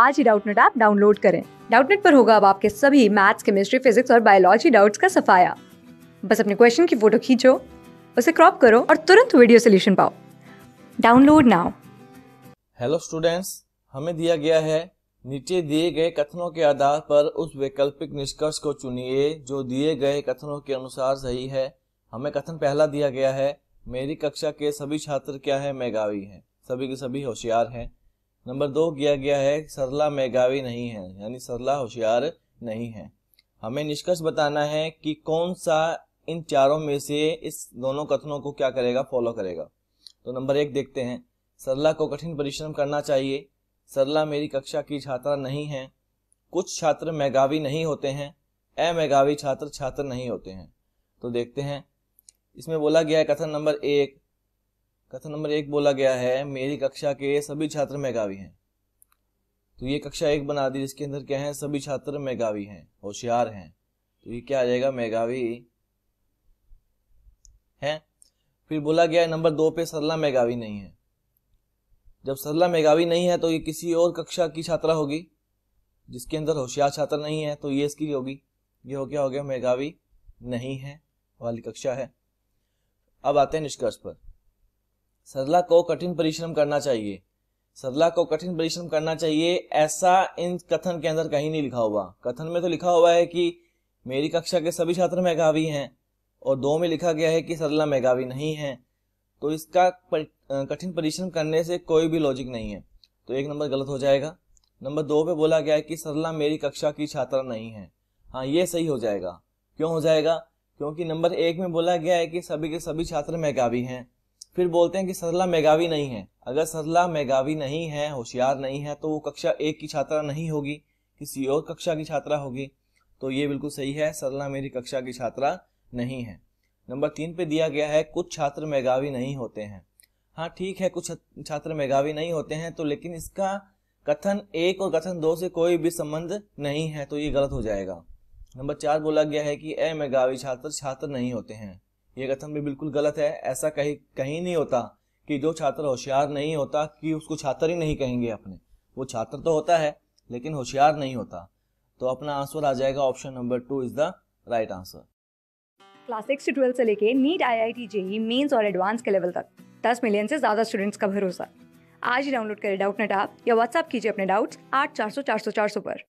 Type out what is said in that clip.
आज ही Doubtnut app download करें डाउटनेट पर होगा अब आपके सभी मैथ्स केमिस्ट्री फिजिक्स और बायोलॉजी डाउट्स का सफाया बस अपने क्वेश्चन की फोटो खींचो उसे क्रॉप करो और तुरंत वीडियो सोल्यूशन पाओ डाउनलोड नाउ हेलो स्टूडेंट्स हमें दिया गया है नीचे दिए गए कथनों के आधार पर उस वैकल्पिक निष्कर्ष को चुनिए जो दिए गए कथनों के अनुसार सही है हमें कथन पहला दिया गया है मेरी कक्षा के सभी छात्र क्या है मेगावी हैं सभी के सभी होशियार हैं नंबर दो किया गया है सरला मेघावी नहीं है यानी सरला होशियार नहीं है हमें निष्कर्ष बताना है कि कौन सा इन चारों में से इस दोनों कथनों को क्या करेगा फॉलो करेगा तो नंबर एक देखते हैं सरला को कठिन परिश्रम करना चाहिए सरला मेरी कक्षा की छात्रा नहीं है कुछ छात्र मेघावी नहीं होते हैं अमेघावी छात्र छात्र नहीं होते हैं तो देखते हैं इसमें बोला गया है कथन नंबर एक कथन नंबर एक बोला गया है मेरी कक्षा के सभी छात्र मेघावी हैं तो ये कक्षा एक बना दी जिसके अंदर क्या है सभी छात्र मेघावी हैं होशियार हैं तो ये क्या आ जाएगा मेघावी है फिर बोला गया है नंबर दो पे सरला मेघावी नहीं है जब सरला मेघावी नहीं है तो ये किसी और कक्षा की छात्रा होगी जिसके अंदर होशियार छात्र नहीं है तो ये इसकी होगी ये हो क्या हो गया मेघावी नहीं है वाली कक्षा है अब आते हैं निष्कर्ष पर सरला को कठिन परिश्रम करना चाहिए सरला को कठिन परिश्रम करना चाहिए ऐसा इन कथन के अंदर कहीं नहीं लिखा हुआ कथन में तो लिखा हुआ है कि मेरी कक्षा के सभी छात्र मेघावी हैं और दो में लिखा गया है कि सरला मेघावी नहीं है तो इसका पर, कठिन परिश्रम करने से कोई भी लॉजिक नहीं है तो एक नंबर गलत हो जाएगा नंबर दो पे बोला गया है कि सरला मेरी कक्षा की छात्रा नहीं है हाँ ये सही हो जाएगा क्यों हो जाएगा क्योंकि नंबर एक में बोला गया है कि सभी के सभी छात्र मेघावी हैं फिर बोलते हैं कि सरला मेगावी नहीं है अगर सरला मेगावी नहीं है होशियार नहीं है तो वो कक्षा एक की छात्रा नहीं होगी किसी और कक्षा की छात्रा होगी तो ये बिल्कुल सही है सरला मेरी कक्षा की छात्रा नहीं है नंबर तीन पे दिया गया है कुछ छात्र मेघावी नहीं होते हैं हाँ ठीक है कुछ छात्र मेघावी नहीं होते हैं तो लेकिन इसका कथन एक और कथन दो से कोई भी संबंध नहीं है तो ये गलत हो जाएगा नंबर चार बोला गया है कि मेगावी छात्र छात्र नहीं होते हैं ये कथन भी बिल्कुल गलत है ऐसा कहीं कहीं नहीं होता कि जो छात्र होशियार नहीं होता कि उसको छात्र ही नहीं कहेंगे अपने वो छात्र तो होता है लेकिन होशियार नहीं होता तो अपना आंसर आ जाएगा option number two is the right answer class six से ट्वेल्थ से लेके NEET I I T JEE mains और एडवांस के लेवल तक दस मिलियन से ज्यादा स्टूडेंट्स का भरोसा आज ही डाउनलोड करें डाउट नेट आप या व्हाट्सअप कीजिए अपने डाउट्स आठ चार सौ चार सौ चार सौ पर